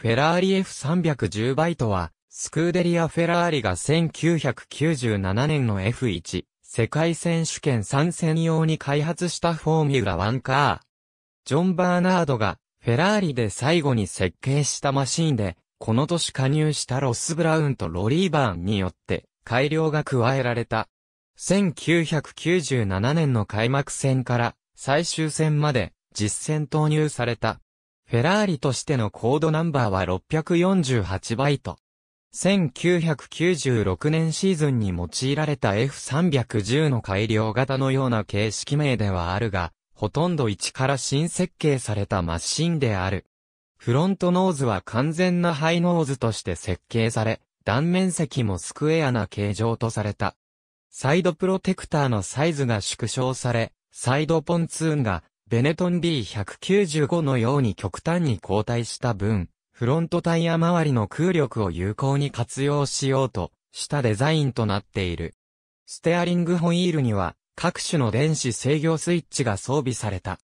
フェラーリ F310 バイトは、スクーデリア・フェラーリが1997年の F1 世界選手権参戦用に開発したフォーミュラワンカー。ジョン・バーナードがフェラーリで最後に設計したマシンで、この年加入したロス・ブラウンとロリーバーンによって改良が加えられた。1997年の開幕戦から最終戦まで実戦投入された。フェラーリとしてのコードナンバーは648バイト。1996年シーズンに用いられた F310 の改良型のような形式名ではあるが、ほとんど一から新設計されたマシンである。フロントノーズは完全なハイノーズとして設計され、断面積もスクエアな形状とされた。サイドプロテクターのサイズが縮小され、サイドポンツーンがベネトン B195 のように極端に後退した分、フロントタイヤ周りの空力を有効に活用しようとしたデザインとなっている。ステアリングホイールには各種の電子制御スイッチが装備された。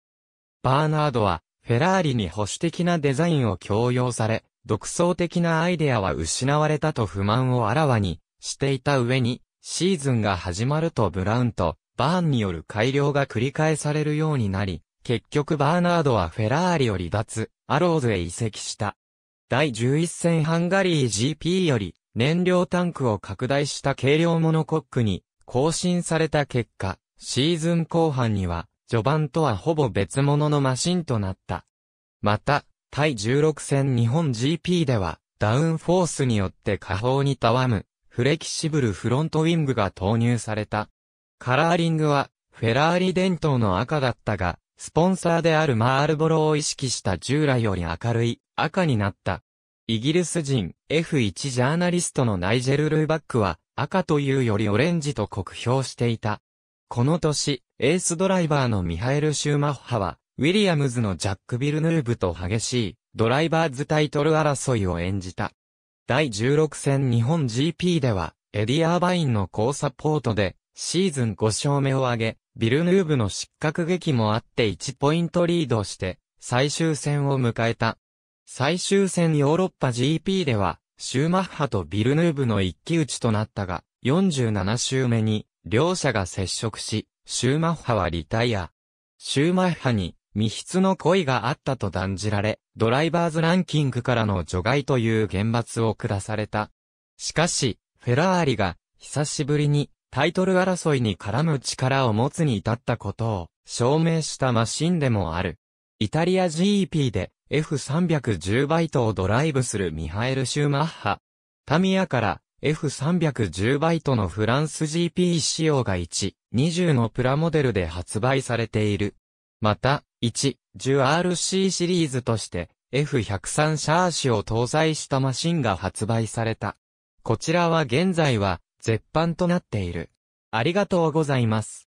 バーナードはフェラーリに保守的なデザインを強要され、独創的なアイデアは失われたと不満をあらわにしていた上に、シーズンが始まるとブラウンとバーンによる改良が繰り返されるようになり、結局バーナードはフェラーリを離脱、アローズへ移籍した。第11戦ハンガリー GP より燃料タンクを拡大した軽量モノコックに更新された結果、シーズン後半には序盤とはほぼ別物のマシンとなった。また、対16戦日本 GP では、ダウンフォースによって下方にたわむ、フレキシブルフロントウィングが投入された。カラーリングは、フェラーリ伝統の赤だったが、スポンサーであるマールボロを意識した従来より明るい赤になった。イギリス人 F1 ジャーナリストのナイジェル・ルーバックは赤というよりオレンジと酷評していた。この年、エースドライバーのミハエル・シューマッハは、ウィリアムズのジャック・ビルヌーブと激しいドライバーズタイトル争いを演じた。第16戦日本 GP では、エディ・アーバインの高サポートで、シーズン5勝目を挙げ、ビルヌーブの失格劇もあって1ポイントリードして、最終戦を迎えた。最終戦ヨーロッパ GP では、シューマッハとビルヌーブの一騎打ちとなったが、47周目に、両者が接触し、シューマッハはリタイア。シューマッハに、未必の恋があったと断じられ、ドライバーズランキングからの除外という厳罰を下された。しかし、フェラーリが、久しぶりに、タイトル争いに絡む力を持つに至ったことを証明したマシンでもある。イタリア GP で F310 バイトをドライブするミハエル・シューマッハ。タミヤから F310 バイトのフランス GP 仕様が1、20のプラモデルで発売されている。また、1、10RC シリーズとして F103 シャーシを搭載したマシンが発売された。こちらは現在は絶版となっている。ありがとうございます。